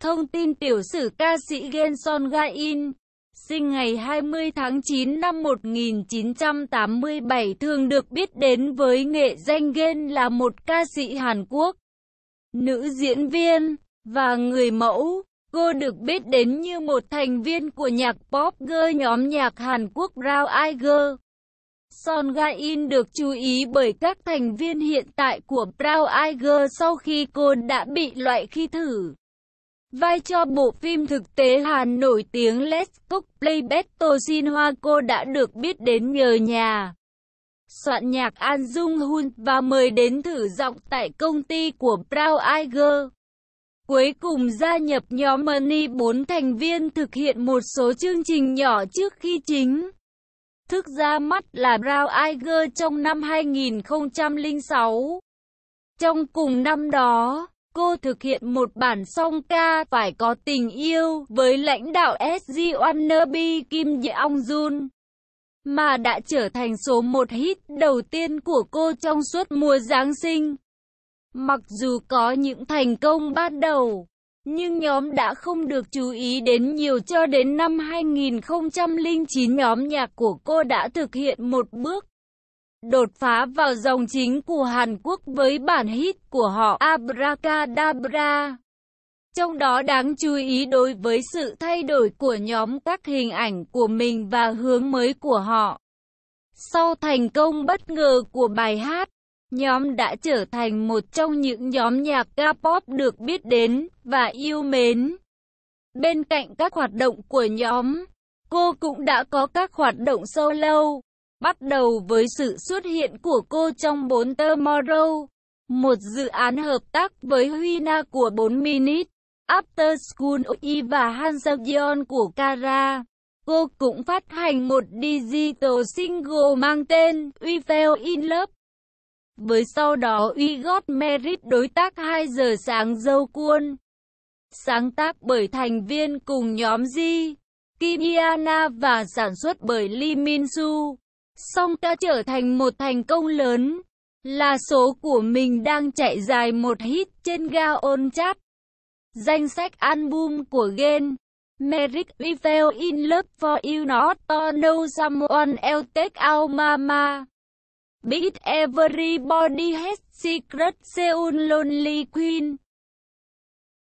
Thông tin tiểu sử ca sĩ Genson Gain, sinh ngày 20 tháng 9 năm 1987 thường được biết đến với nghệ danh Gen là một ca sĩ Hàn Quốc, nữ diễn viên và người mẫu. Cô được biết đến như một thành viên của nhạc pop girl nhóm nhạc Hàn Quốc Brown Tiger. Son Ga-in được chú ý bởi các thành viên hiện tại của Brown Tiger sau khi cô đã bị loại khi thử. Vai cho bộ phim thực tế Hàn nổi tiếng Let's Cook Playbeto Jin Hoa cô đã được biết đến nhờ nhà soạn nhạc An Dung Hun và mời đến thử giọng tại công ty của Brown Iger. Cuối cùng gia nhập nhóm Money 4 thành viên thực hiện một số chương trình nhỏ trước khi chính. Thức ra mắt là Brown Iger trong năm 2006. Trong cùng năm đó, cô thực hiện một bản song ca phải có tình yêu với lãnh đạo SG Wannabe Kim Yeong Jun mà đã trở thành số một hit đầu tiên của cô trong suốt mùa Giáng sinh. Mặc dù có những thành công ban đầu, nhưng nhóm đã không được chú ý đến nhiều cho đến năm 2009 nhóm nhạc của cô đã thực hiện một bước đột phá vào dòng chính của Hàn Quốc với bản hit của họ Abracadabra. Trong đó đáng chú ý đối với sự thay đổi của nhóm các hình ảnh của mình và hướng mới của họ. Sau thành công bất ngờ của bài hát, nhóm đã trở thành một trong những nhóm nhạc K-pop được biết đến và yêu mến. Bên cạnh các hoạt động của nhóm, cô cũng đã có các hoạt động solo, bắt đầu với sự xuất hiện của cô trong bốn Tomorrow, một dự án hợp tác với Huina của 4 Minutes, After School Oi và Hanseon của Kara. Cô cũng phát hành một digital single mang tên We Fell In Love. Với sau đó We Got Merit đối tác 2 giờ sáng dâu cuôn. Sáng tác bởi thành viên cùng nhóm G, kimiana và sản xuất bởi Lee Min Su song ta trở thành một thành công lớn. Là số của mình đang chạy dài một hit trên ga ôn chát. Danh sách album của Gen. Merrick We fell in love for you not to know someone else take out mama. Beat everybody has secret Seoul lonely queen.